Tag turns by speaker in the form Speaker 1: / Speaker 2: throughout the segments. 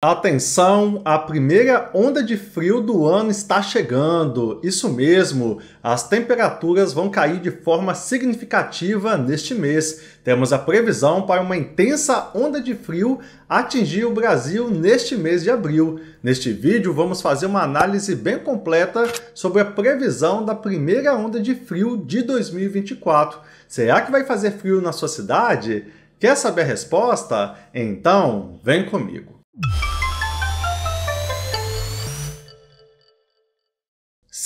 Speaker 1: Atenção, a primeira onda de frio do ano está chegando. Isso mesmo, as temperaturas vão cair de forma significativa neste mês. Temos a previsão para uma intensa onda de frio atingir o Brasil neste mês de abril. Neste vídeo, vamos fazer uma análise bem completa sobre a previsão da primeira onda de frio de 2024. Será que vai fazer frio na sua cidade? Quer saber a resposta? Então, vem comigo. you mm.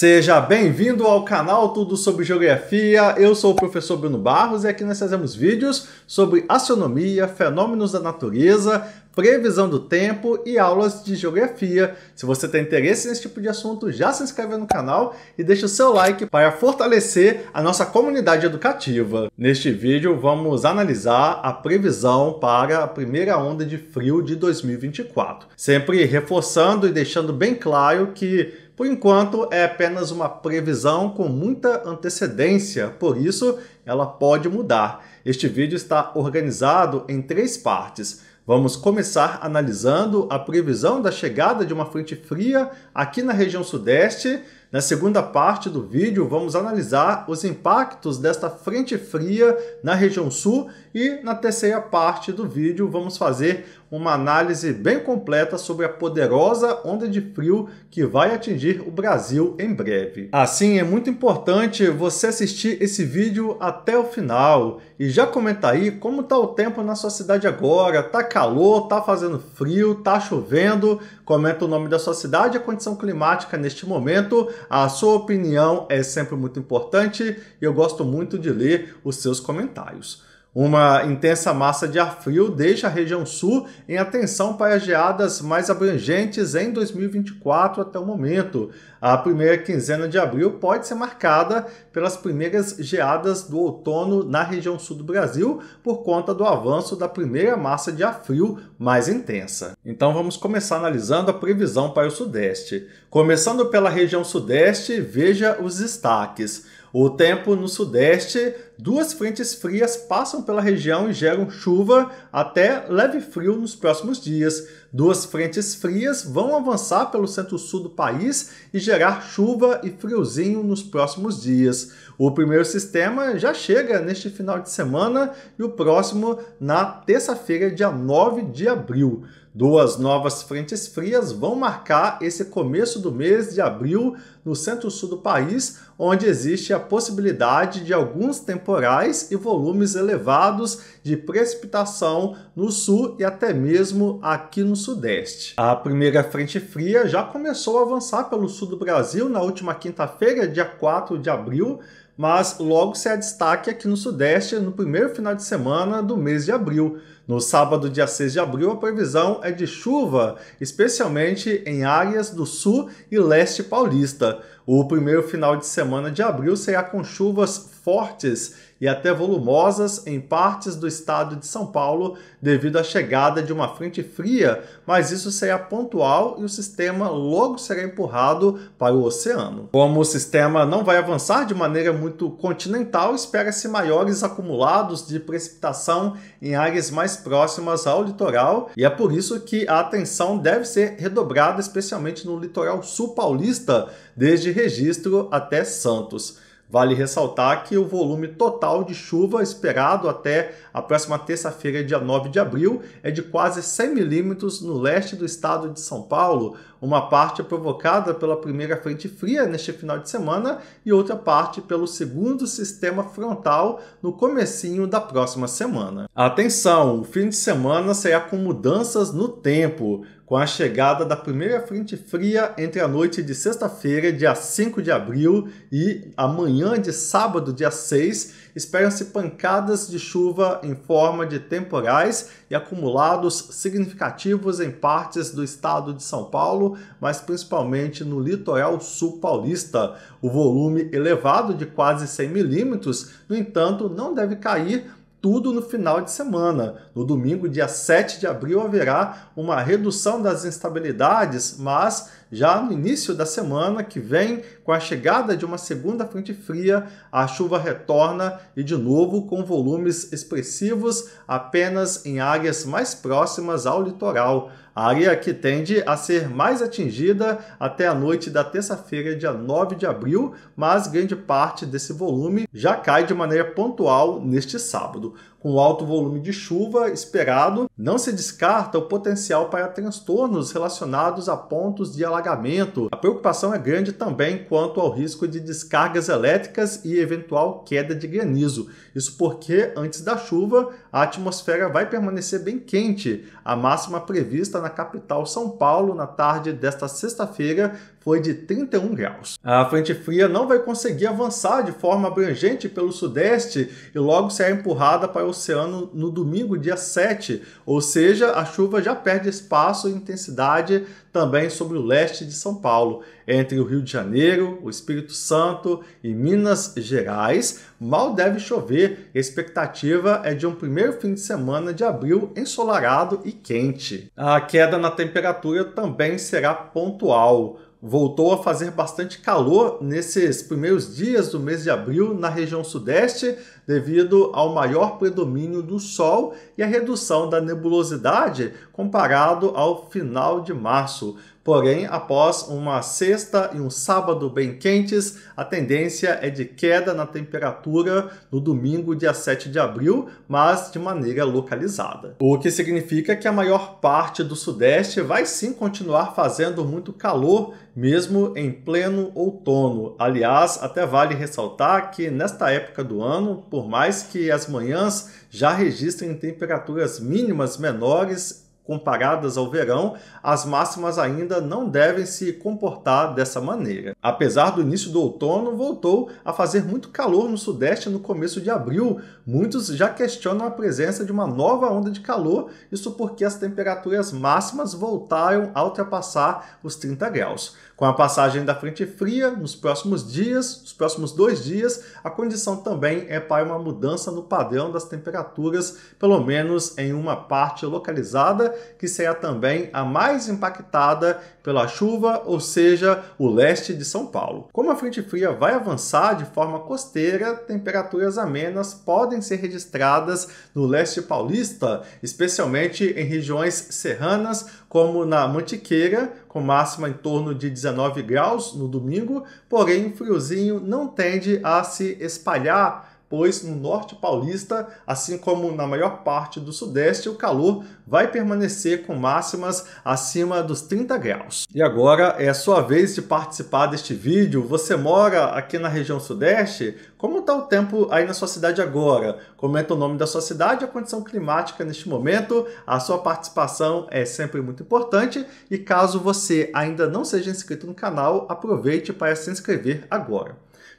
Speaker 1: Seja bem-vindo ao canal Tudo sobre Geografia. Eu sou o professor Bruno Barros e aqui nós fazemos vídeos sobre astronomia, fenômenos da natureza, previsão do tempo e aulas de geografia. Se você tem interesse nesse tipo de assunto, já se inscreve no canal e deixa o seu like para fortalecer a nossa comunidade educativa. Neste vídeo, vamos analisar a previsão para a primeira onda de frio de 2024. Sempre reforçando e deixando bem claro que por enquanto, é apenas uma previsão com muita antecedência, por isso ela pode mudar. Este vídeo está organizado em três partes. Vamos começar analisando a previsão da chegada de uma frente fria aqui na região sudeste na segunda parte do vídeo, vamos analisar os impactos desta frente fria na região sul e na terceira parte do vídeo vamos fazer uma análise bem completa sobre a poderosa onda de frio que vai atingir o Brasil em breve. Assim, é muito importante você assistir esse vídeo até o final e já comenta aí como está o tempo na sua cidade agora, tá calor, tá fazendo frio, tá chovendo, comenta o nome da sua cidade e a condição climática neste momento a sua opinião é sempre muito importante e eu gosto muito de ler os seus comentários. Uma intensa massa de ar frio deixa a região sul em atenção para geadas mais abrangentes em 2024 até o momento. A primeira quinzena de abril pode ser marcada pelas primeiras geadas do outono na região sul do Brasil por conta do avanço da primeira massa de ar frio mais intensa. Então vamos começar analisando a previsão para o sudeste. Começando pela região sudeste, veja os destaques. O tempo no sudeste, duas frentes frias passam pela região e geram chuva até leve frio nos próximos dias Duas frentes frias vão avançar pelo centro-sul do país e gerar chuva e friozinho nos próximos dias. O primeiro sistema já chega neste final de semana e o próximo na terça-feira, dia 9 de abril. Duas novas frentes frias vão marcar esse começo do mês de abril no centro-sul do país, onde existe a possibilidade de alguns temporais e volumes elevados de precipitação no sul e até mesmo aqui no sudeste. A primeira frente fria já começou a avançar pelo sul do Brasil na última quinta-feira, dia 4 de abril, mas logo se destaque aqui no Sudeste no primeiro final de semana do mês de abril. No sábado, dia 6 de abril, a previsão é de chuva, especialmente em áreas do sul e leste paulista. O primeiro final de semana de abril será com chuvas fortes e até volumosas em partes do estado de São Paulo devido à chegada de uma frente fria, mas isso será pontual e o sistema logo será empurrado para o oceano. Como o sistema não vai avançar de maneira muito continental, espera-se maiores acumulados de precipitação em áreas mais próximas ao litoral, e é por isso que a atenção deve ser redobrada, especialmente no litoral sul paulista, desde Registro até Santos. Vale ressaltar que o volume total de chuva esperado até a próxima terça-feira, dia 9 de abril, é de quase 100 milímetros no leste do estado de São Paulo, uma parte é provocada pela primeira frente fria neste final de semana e outra parte pelo segundo sistema frontal no comecinho da próxima semana. Atenção, o fim de semana será com mudanças no tempo com a chegada da primeira frente fria entre a noite de sexta-feira, dia 5 de abril, e amanhã de sábado, dia 6, esperam-se pancadas de chuva em forma de temporais e acumulados significativos em partes do estado de São Paulo, mas principalmente no litoral sul paulista. O volume elevado de quase 100 milímetros, no entanto, não deve cair tudo no final de semana. No domingo, dia 7 de abril, haverá uma redução das instabilidades, mas já no início da semana que vem, com a chegada de uma segunda frente fria, a chuva retorna e de novo com volumes expressivos apenas em áreas mais próximas ao litoral. área que tende a ser mais atingida até a noite da terça-feira, dia 9 de abril, mas grande parte desse volume já cai de maneira pontual neste sábado com o alto volume de chuva esperado, não se descarta o potencial para transtornos relacionados a pontos de alagamento. A preocupação é grande também quanto ao risco de descargas elétricas e eventual queda de granizo. Isso porque, antes da chuva, a atmosfera vai permanecer bem quente. A máxima prevista na capital São Paulo na tarde desta sexta-feira foi de 31 graus. A frente fria não vai conseguir avançar de forma abrangente pelo sudeste e logo será empurrada para o oceano no domingo, dia 7, ou seja, a chuva já perde espaço e intensidade também sobre o leste de São Paulo, entre o Rio de Janeiro, o Espírito Santo e Minas Gerais. Mal deve chover, a expectativa é de um primeiro fim de semana de abril ensolarado e quente. A queda na temperatura também será pontual voltou a fazer bastante calor nesses primeiros dias do mês de abril na região sudeste, devido ao maior predomínio do sol e a redução da nebulosidade comparado ao final de março. Porém, após uma sexta e um sábado bem quentes, a tendência é de queda na temperatura no domingo, dia 7 de abril, mas de maneira localizada. O que significa que a maior parte do Sudeste vai sim continuar fazendo muito calor, mesmo em pleno outono. Aliás, até vale ressaltar que nesta época do ano, por mais que as manhãs já registrem temperaturas mínimas menores Comparadas ao verão, as máximas ainda não devem se comportar dessa maneira. Apesar do início do outono, voltou a fazer muito calor no sudeste no começo de abril. Muitos já questionam a presença de uma nova onda de calor, isso porque as temperaturas máximas voltaram a ultrapassar os 30 graus. Com a passagem da frente fria, nos próximos dias, nos próximos dois dias, a condição também é para uma mudança no padrão das temperaturas, pelo menos em uma parte localizada que será também a mais impactada pela chuva, ou seja, o leste de São Paulo. Como a frente fria vai avançar de forma costeira, temperaturas amenas podem ser registradas no leste paulista, especialmente em regiões serranas, como na Mantiqueira, com máxima em torno de 19 graus no domingo, porém o friozinho não tende a se espalhar pois no norte paulista, assim como na maior parte do sudeste, o calor vai permanecer com máximas acima dos 30 graus. E agora é sua vez de participar deste vídeo. Você mora aqui na região sudeste? Como está o tempo aí na sua cidade agora? Comenta o nome da sua cidade e a condição climática neste momento. A sua participação é sempre muito importante e caso você ainda não seja inscrito no canal, aproveite para se inscrever agora.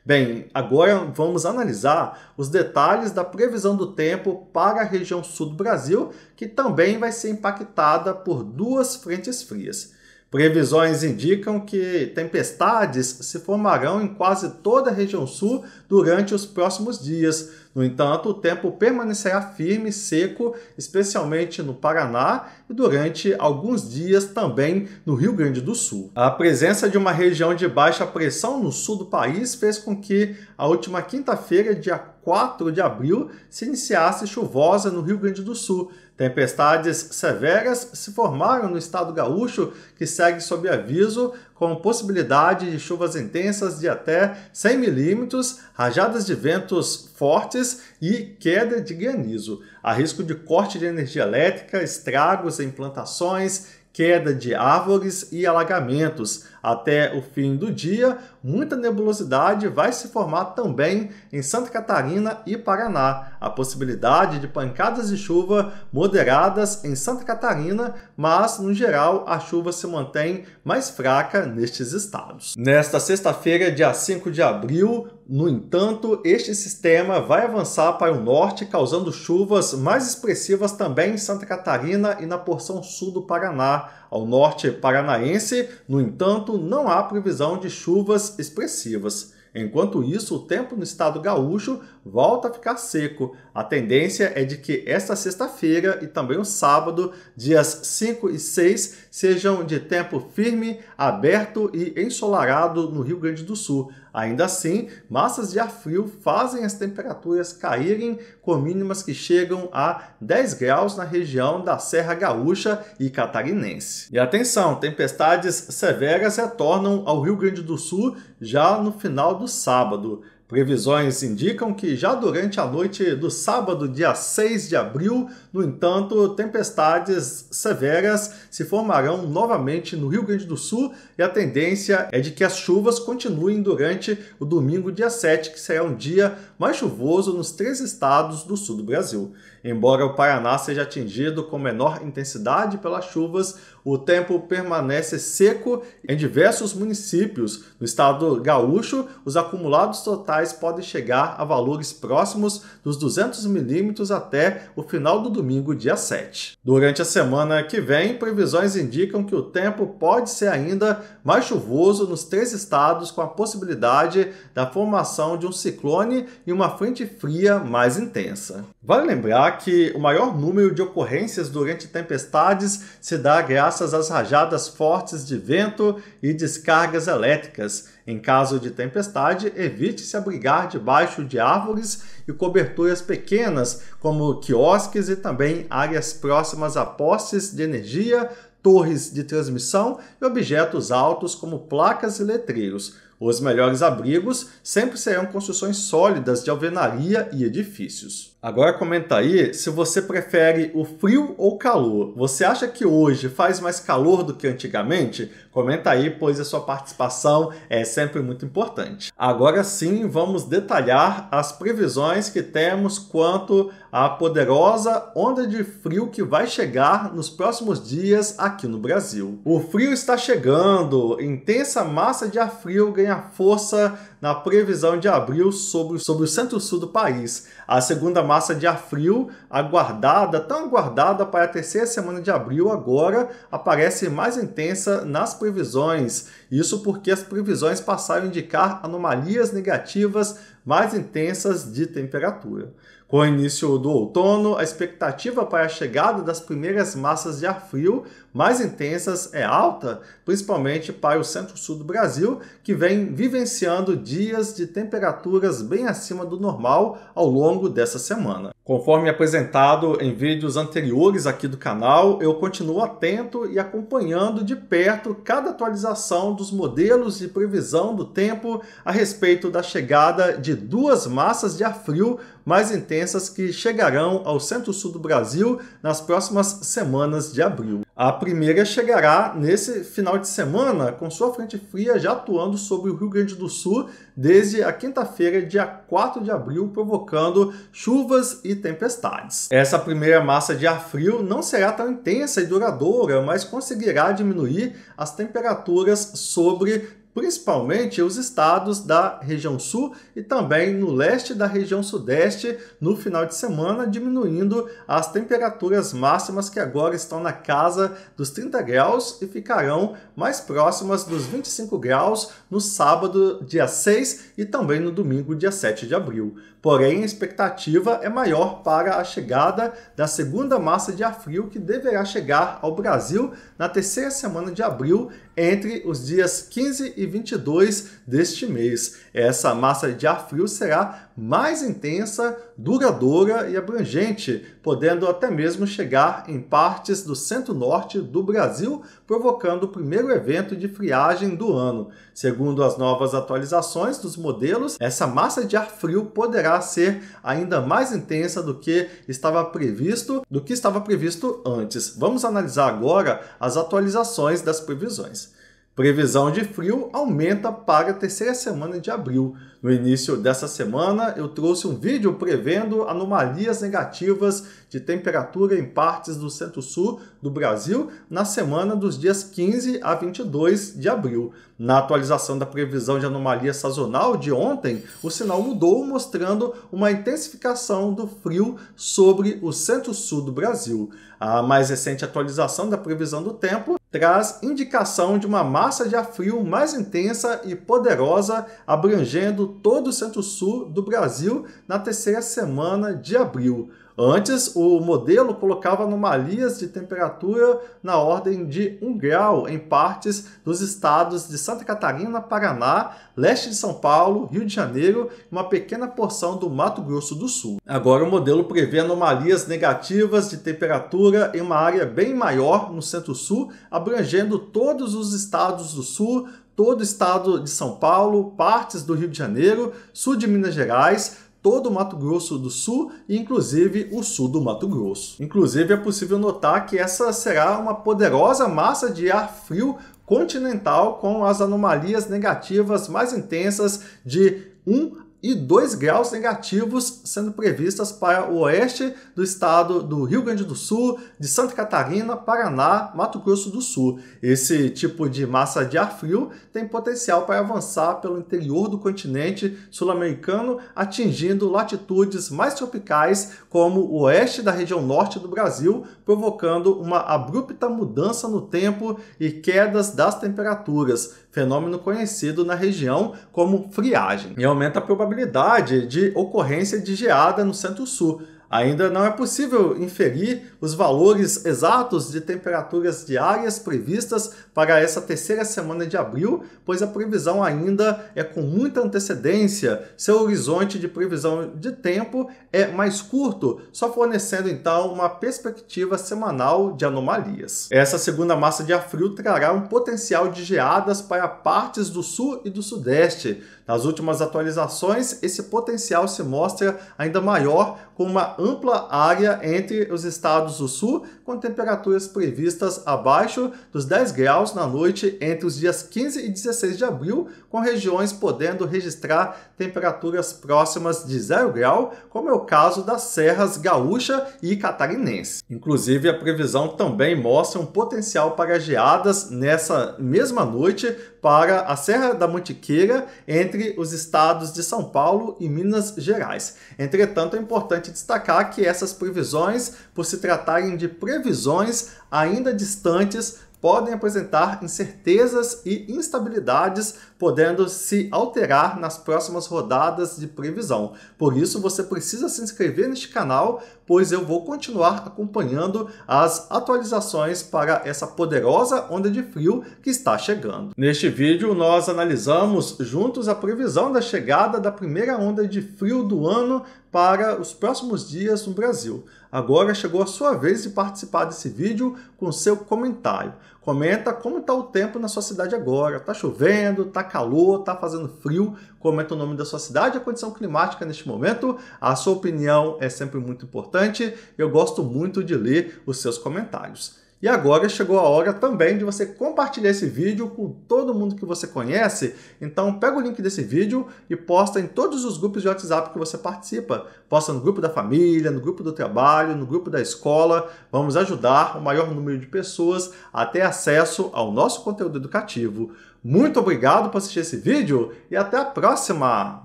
Speaker 1: Bem, agora vamos analisar os detalhes da previsão do tempo para a região sul do Brasil, que também vai ser impactada por duas frentes frias. Previsões indicam que tempestades se formarão em quase toda a região sul durante os próximos dias no entanto, o tempo permanecerá firme e seco, especialmente no Paraná e durante alguns dias também no Rio Grande do Sul. A presença de uma região de baixa pressão no sul do país fez com que a última quinta-feira, dia 4 de abril se iniciasse chuvosa no Rio Grande do Sul. Tempestades severas se formaram no estado gaúcho, que segue sob aviso, com possibilidade de chuvas intensas de até 100 milímetros, rajadas de ventos fortes e queda de granizo. A risco de corte de energia elétrica, estragos em plantações, queda de árvores e alagamentos. Até o fim do dia, muita nebulosidade vai se formar também em Santa Catarina e Paraná. A possibilidade de pancadas de chuva moderadas em Santa Catarina, mas no geral a chuva se mantém mais fraca nestes estados. Nesta sexta-feira, dia 5 de abril, no entanto, este sistema vai avançar para o norte, causando chuvas mais expressivas também em Santa Catarina e na porção sul do Paraná. Ao norte paranaense, no entanto, não há previsão de chuvas expressivas. Enquanto isso, o tempo no estado gaúcho volta a ficar seco. A tendência é de que esta sexta-feira e também o sábado, dias 5 e 6, sejam de tempo firme, aberto e ensolarado no Rio Grande do Sul. Ainda assim, massas de ar frio fazem as temperaturas caírem, com mínimas que chegam a 10 graus na região da Serra Gaúcha e Catarinense. E atenção, tempestades severas retornam ao Rio Grande do Sul já no final do sábado. Previsões indicam que já durante a noite do sábado, dia 6 de abril, no entanto, tempestades severas se formarão novamente no Rio Grande do Sul e a tendência é de que as chuvas continuem durante o domingo, dia 7, que será um dia mais chuvoso nos três estados do sul do Brasil. Embora o Paraná seja atingido com menor intensidade pelas chuvas, o tempo permanece seco em diversos municípios. No estado gaúcho, os acumulados totais reais podem chegar a valores próximos dos 200 milímetros até o final do domingo, dia 7. Durante a semana que vem, previsões indicam que o tempo pode ser ainda mais chuvoso nos três estados, com a possibilidade da formação de um ciclone e uma frente fria mais intensa. Vale lembrar que o maior número de ocorrências durante tempestades se dá graças às rajadas fortes de vento e descargas elétricas. Em caso de tempestade, evite se abrigar debaixo de árvores e coberturas pequenas, como quiosques e também áreas próximas a postes de energia, torres de transmissão e objetos altos como placas e letreiros. Os melhores abrigos sempre serão construções sólidas de alvenaria e edifícios. Agora comenta aí se você prefere o frio ou calor. Você acha que hoje faz mais calor do que antigamente? Comenta aí, pois a sua participação é sempre muito importante. Agora sim, vamos detalhar as previsões que temos quanto à poderosa onda de frio que vai chegar nos próximos dias aqui no Brasil. O frio está chegando, intensa massa de ar frio ganha força na previsão de abril sobre, sobre o centro-sul do país. A segunda massa de ar frio, aguardada, tão aguardada para a terceira semana de abril, agora aparece mais intensa nas previsões. Isso porque as previsões passaram a indicar anomalias negativas mais intensas de temperatura. Com o início do outono, a expectativa para a chegada das primeiras massas de ar frio mais intensas é alta, principalmente para o centro-sul do Brasil, que vem vivenciando dias de temperaturas bem acima do normal ao longo dessa semana. Conforme apresentado em vídeos anteriores aqui do canal, eu continuo atento e acompanhando de perto cada atualização dos modelos de previsão do tempo a respeito da chegada de duas massas de ar frio mais intensas que chegarão ao centro-sul do Brasil nas próximas semanas de abril. A primeira chegará nesse final de semana, com sua frente fria já atuando sobre o Rio Grande do Sul desde a quinta-feira, dia 4 de abril, provocando chuvas e tempestades. Essa primeira massa de ar frio não será tão intensa e duradoura, mas conseguirá diminuir as temperaturas sobre principalmente os estados da região sul e também no leste da região sudeste no final de semana, diminuindo as temperaturas máximas que agora estão na casa dos 30 graus e ficarão mais próximas dos 25 graus no sábado, dia 6 e também no domingo, dia 7 de abril. Porém, a expectativa é maior para a chegada da segunda massa de ar frio que deverá chegar ao Brasil na terceira semana de abril entre os dias 15 e 22 deste mês. Essa massa de ar frio será mais intensa, duradoura e abrangente, podendo até mesmo chegar em partes do centro-norte do Brasil, provocando o primeiro evento de friagem do ano. Segundo as novas atualizações dos modelos, essa massa de ar frio poderá ser ainda mais intensa do que estava previsto, do que estava previsto antes. Vamos analisar agora as atualizações das previsões. Previsão de frio aumenta para a terceira semana de abril. No início dessa semana, eu trouxe um vídeo prevendo anomalias negativas de temperatura em partes do centro-sul do Brasil na semana dos dias 15 a 22 de abril. Na atualização da previsão de anomalia sazonal de ontem, o sinal mudou, mostrando uma intensificação do frio sobre o centro-sul do Brasil. A mais recente atualização da previsão do tempo traz indicação de uma massa de ar frio mais intensa e poderosa, abrangendo todo o centro-sul do Brasil na terceira semana de abril. Antes, o modelo colocava anomalias de temperatura na ordem de 1 grau em partes dos estados de Santa Catarina, Paraná, leste de São Paulo, Rio de Janeiro e uma pequena porção do Mato Grosso do Sul. Agora, o modelo prevê anomalias negativas de temperatura em uma área bem maior no centro-sul, abrangendo todos os estados do sul, todo o estado de São Paulo, partes do Rio de Janeiro, sul de Minas Gerais, todo o Mato Grosso do Sul e inclusive o sul do Mato Grosso. Inclusive é possível notar que essa será uma poderosa massa de ar frio continental com as anomalias negativas mais intensas de 1 e 2 graus negativos sendo previstas para o oeste do estado do Rio Grande do Sul, de Santa Catarina, Paraná, Mato Grosso do Sul. Esse tipo de massa de ar frio tem potencial para avançar pelo interior do continente sul-americano, atingindo latitudes mais tropicais, como o oeste da região norte do Brasil, provocando uma abrupta mudança no tempo e quedas das temperaturas fenômeno conhecido na região como friagem, e aumenta a probabilidade de ocorrência de geada no centro-sul, Ainda não é possível inferir os valores exatos de temperaturas diárias previstas para essa terceira semana de abril, pois a previsão ainda é com muita antecedência. Seu horizonte de previsão de tempo é mais curto, só fornecendo então uma perspectiva semanal de anomalias. Essa segunda massa de ar frio trará um potencial de geadas para partes do sul e do sudeste. Nas últimas atualizações, esse potencial se mostra ainda maior com uma ampla área entre os estados do Sul, com temperaturas previstas abaixo dos 10 graus na noite entre os dias 15 e 16 de abril, com regiões podendo registrar temperaturas próximas de zero grau, como é o caso das serras gaúcha e catarinense. Inclusive, a previsão também mostra um potencial para geadas nessa mesma noite para a Serra da Mantiqueira entre os estados de São Paulo e Minas Gerais. Entretanto, é importante destacar que essas previsões, por se tratarem de pre previsões ainda distantes podem apresentar incertezas e instabilidades podendo se alterar nas próximas rodadas de previsão. Por isso, você precisa se inscrever neste canal, pois eu vou continuar acompanhando as atualizações para essa poderosa onda de frio que está chegando. Neste vídeo, nós analisamos juntos a previsão da chegada da primeira onda de frio do ano para os próximos dias no Brasil. Agora chegou a sua vez de participar desse vídeo com seu comentário. Comenta como está o tempo na sua cidade agora. Está chovendo, está calor, está fazendo frio. Comenta o nome da sua cidade, a condição climática neste momento. A sua opinião é sempre muito importante. Eu gosto muito de ler os seus comentários. E agora chegou a hora também de você compartilhar esse vídeo com todo mundo que você conhece. Então pega o link desse vídeo e posta em todos os grupos de WhatsApp que você participa. Posta no grupo da família, no grupo do trabalho, no grupo da escola. Vamos ajudar o maior número de pessoas a ter acesso ao nosso conteúdo educativo. Muito obrigado por assistir esse vídeo e até a próxima.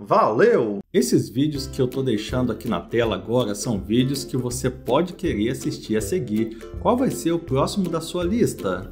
Speaker 1: Valeu! Esses vídeos que eu estou deixando aqui na tela agora são vídeos que você pode querer assistir a seguir. Qual vai ser o próximo da sua lista?